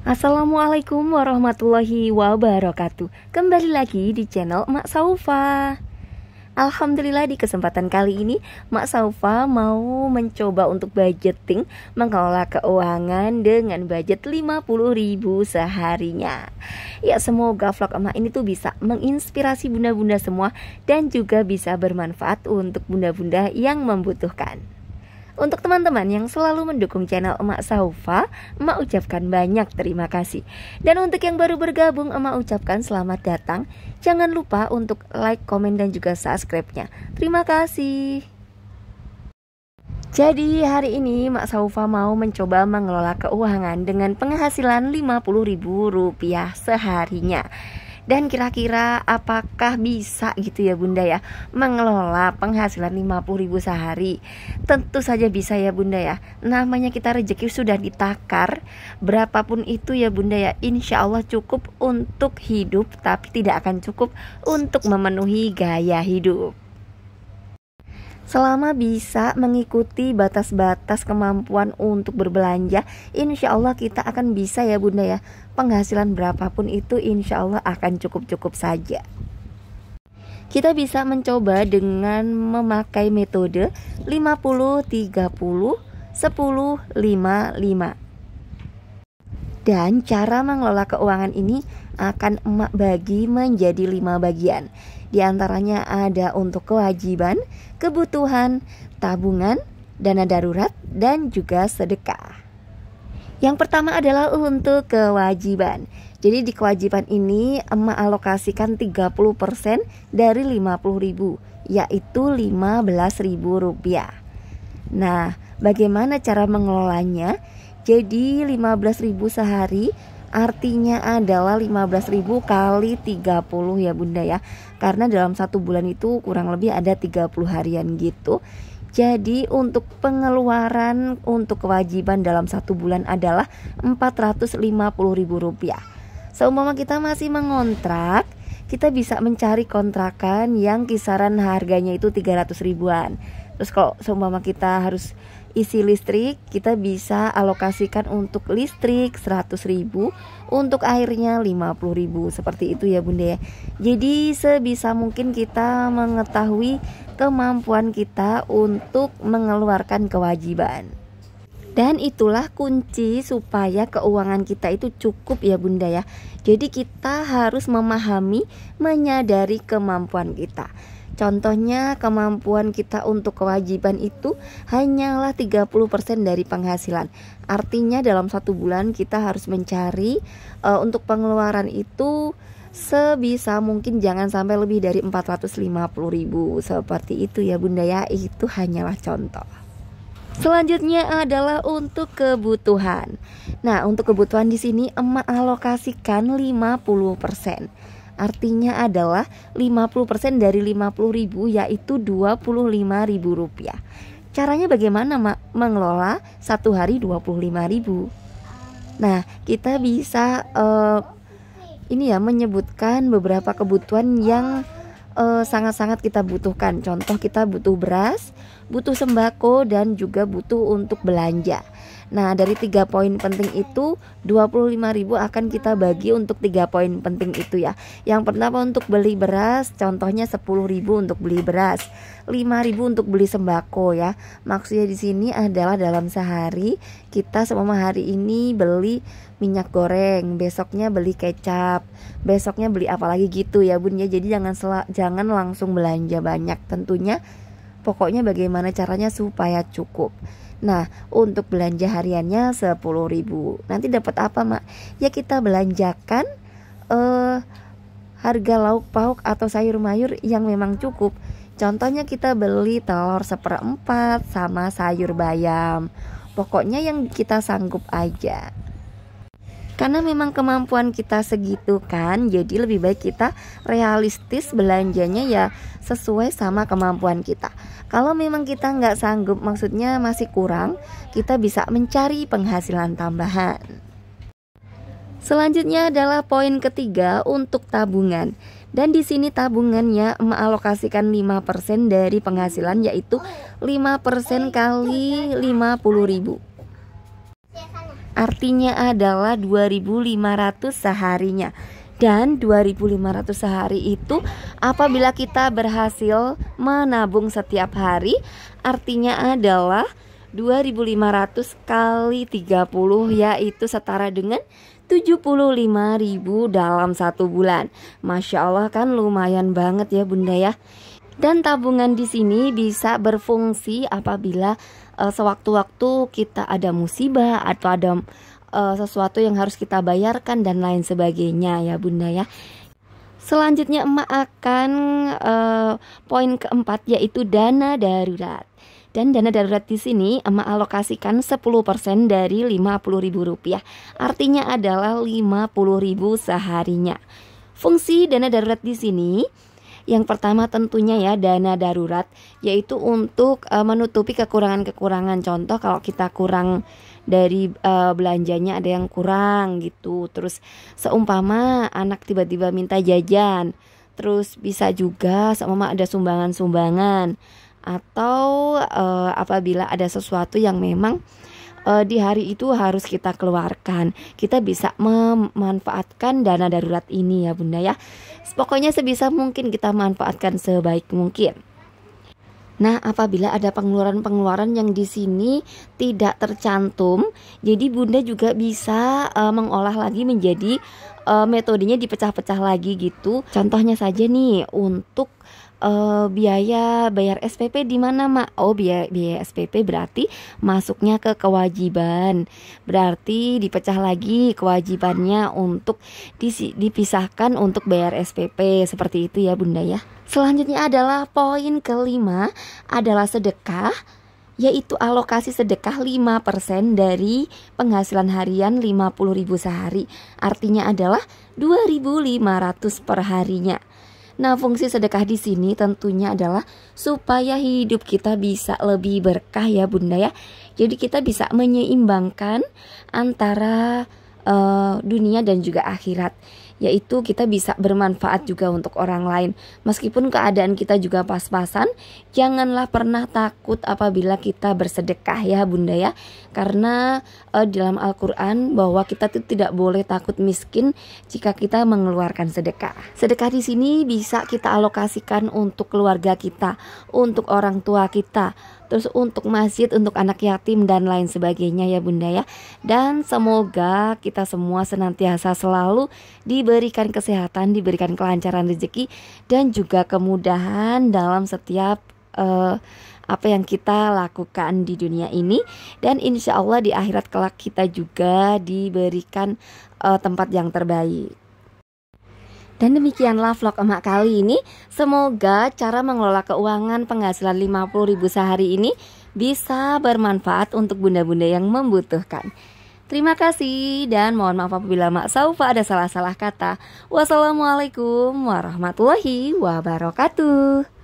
Assalamualaikum warahmatullahi wabarakatuh Kembali lagi di channel Mak Saufa Alhamdulillah di kesempatan kali ini Mak Saufa mau mencoba untuk budgeting Mengelola keuangan dengan budget 50 ribu seharinya Ya semoga vlog emak ini tuh bisa menginspirasi bunda-bunda semua Dan juga bisa bermanfaat untuk bunda-bunda yang membutuhkan untuk teman-teman yang selalu mendukung channel Emak Saufa, Emak ucapkan banyak terima kasih. Dan untuk yang baru bergabung, Emak ucapkan selamat datang. Jangan lupa untuk like, komen, dan juga subscribe-nya. Terima kasih. Jadi hari ini Mak Saufa mau mencoba mengelola keuangan dengan penghasilan Rp50.000 seharinya dan kira-kira apakah bisa gitu ya Bunda ya mengelola penghasilan ribu sehari tentu saja bisa ya Bunda ya namanya kita rezeki sudah ditakar berapapun itu ya Bunda ya insya Allah cukup untuk hidup tapi tidak akan cukup untuk memenuhi gaya hidup Selama bisa mengikuti batas-batas kemampuan untuk berbelanja, insya Allah kita akan bisa ya bunda ya. Penghasilan berapapun itu insya Allah akan cukup-cukup saja kita bisa mencoba dengan memakai metode 50 30 10 5 5. Dan cara mengelola keuangan ini akan emak bagi menjadi lima bagian. Di antaranya ada untuk kewajiban, kebutuhan, tabungan, dana darurat, dan juga sedekah. Yang pertama adalah untuk kewajiban. Jadi di kewajiban ini emak alokasikan 30% dari 50.000, yaitu 15.000 rupiah. Nah, bagaimana cara mengelolanya? Jadi 15.000 sehari Artinya adalah 15.000 kali 30 ya Bunda ya. Karena dalam satu bulan itu kurang lebih ada 30 harian gitu. Jadi untuk pengeluaran untuk kewajiban dalam satu bulan adalah 450.000 rupiah. Seumpama kita masih mengontrak, kita bisa mencari kontrakan yang kisaran harganya itu 300 ribuan. Terus kalau seumpama kita harus isi listrik, kita bisa alokasikan untuk listrik 100 ribu, untuk airnya 50 ribu, seperti itu ya bunda ya. Jadi sebisa mungkin kita mengetahui kemampuan kita untuk mengeluarkan kewajiban. Dan itulah kunci supaya keuangan kita itu cukup ya Bunda ya. Jadi kita harus memahami, menyadari kemampuan kita. Contohnya kemampuan kita untuk kewajiban itu hanyalah 30% dari penghasilan. Artinya dalam satu bulan kita harus mencari e, untuk pengeluaran itu sebisa mungkin jangan sampai lebih dari 450 ribu seperti itu ya bunda ya itu hanyalah contoh Selanjutnya adalah untuk kebutuhan. Nah, untuk kebutuhan di sini emak alokasikan 50%. Artinya adalah 50% dari 50.000 yaitu Rp25.000. Caranya bagaimana, Mak? Mengelola satu hari 25.000. Nah, kita bisa uh, ini ya menyebutkan beberapa kebutuhan yang Eh, sangat-sangat uh, kita butuhkan. Contoh kita butuh beras, butuh sembako dan juga butuh untuk belanja. Nah, dari tiga poin penting itu 25.000 akan kita bagi untuk tiga poin penting itu ya. Yang pertama untuk beli beras, contohnya 10.000 untuk beli beras, 5.000 untuk beli sembako ya. Maksudnya di sini adalah dalam sehari kita semua hari ini beli minyak goreng, besoknya beli kecap, besoknya beli apa lagi gitu ya bun ya. Jadi jangan jangan langsung belanja banyak tentunya. Pokoknya bagaimana caranya supaya cukup. Nah, untuk belanja hariannya 10.000. Nanti dapat apa, Mak? Ya kita belanjakan eh harga lauk pauk atau sayur mayur yang memang cukup. Contohnya kita beli telur seperempat sama sayur bayam. Pokoknya yang kita sanggup aja karena memang kemampuan kita segitu kan jadi lebih baik kita realistis belanjanya ya sesuai sama kemampuan kita kalau memang kita nggak sanggup maksudnya masih kurang kita bisa mencari penghasilan tambahan selanjutnya adalah poin ketiga untuk tabungan dan di sini tabungannya mengalokasikan 5% dari penghasilan yaitu 5% kali 50.000. Artinya adalah 2500 seharinya dan 2500 sehari itu apabila kita berhasil menabung setiap hari artinya adalah 2500 kali 30 yaitu setara dengan 75.000 dalam satu bulan Masya Allah kan lumayan banget ya bunda ya dan tabungan di sini bisa berfungsi apabila uh, sewaktu-waktu kita ada musibah atau ada uh, sesuatu yang harus kita bayarkan dan lain sebagainya ya Bunda ya. Selanjutnya emak akan uh, poin keempat yaitu dana darurat. Dan dana darurat di sini emak alokasikan 10% dari Rp50.000. Artinya adalah Rp50.000 seharinya. Fungsi dana darurat di sini yang pertama tentunya ya dana darurat yaitu untuk uh, menutupi kekurangan-kekurangan. Contoh kalau kita kurang dari uh, belanjanya ada yang kurang gitu. Terus seumpama anak tiba-tiba minta jajan, terus bisa juga seumpama ada sumbangan-sumbangan atau uh, apabila ada sesuatu yang memang uh, di hari itu harus kita keluarkan. Kita bisa memanfaatkan dana darurat ini ya Bunda ya. Pokoknya sebisa mungkin kita manfaatkan sebaik mungkin. Nah, apabila ada pengeluaran-pengeluaran yang di sini tidak tercantum, jadi Bunda juga bisa uh, mengolah lagi menjadi uh, metodenya dipecah-pecah lagi gitu. Contohnya saja nih untuk uh, biaya bayar SPP di mana mak? Oh biaya biaya SPP berarti masuknya ke kewajiban. Berarti dipecah lagi kewajibannya untuk dipisahkan untuk bayar SPP seperti itu ya bunda ya. Selanjutnya adalah poin kelima adalah sedekah yaitu alokasi sedekah 5% dari penghasilan harian 50.000 sehari. Artinya adalah 2.500 per harinya. Nah, fungsi sedekah di sini tentunya adalah supaya hidup kita bisa lebih berkah ya, Bunda ya. Jadi kita bisa menyeimbangkan antara uh, dunia dan juga akhirat yaitu kita bisa bermanfaat juga untuk orang lain. Meskipun keadaan kita juga pas-pasan, janganlah pernah takut apabila kita bersedekah ya Bunda ya. Karena eh, dalam Al-Qur'an bahwa kita itu tidak boleh takut miskin jika kita mengeluarkan sedekah. Sedekah di sini bisa kita alokasikan untuk keluarga kita, untuk orang tua kita, terus untuk masjid untuk anak yatim dan lain sebagainya ya Bunda ya. Dan semoga kita semua senantiasa selalu diberikan kesehatan, diberikan kelancaran rezeki dan juga kemudahan dalam setiap uh, apa yang kita lakukan di dunia ini dan insya Allah di akhirat kelak kita juga diberikan uh, tempat yang terbaik. Dan demikianlah vlog emak kali ini. Semoga cara mengelola keuangan penghasilan 50.000 sehari ini bisa bermanfaat untuk bunda-bunda yang membutuhkan. Terima kasih dan mohon maaf apabila Mak Saufa ada salah-salah kata. Wassalamualaikum warahmatullahi wabarakatuh.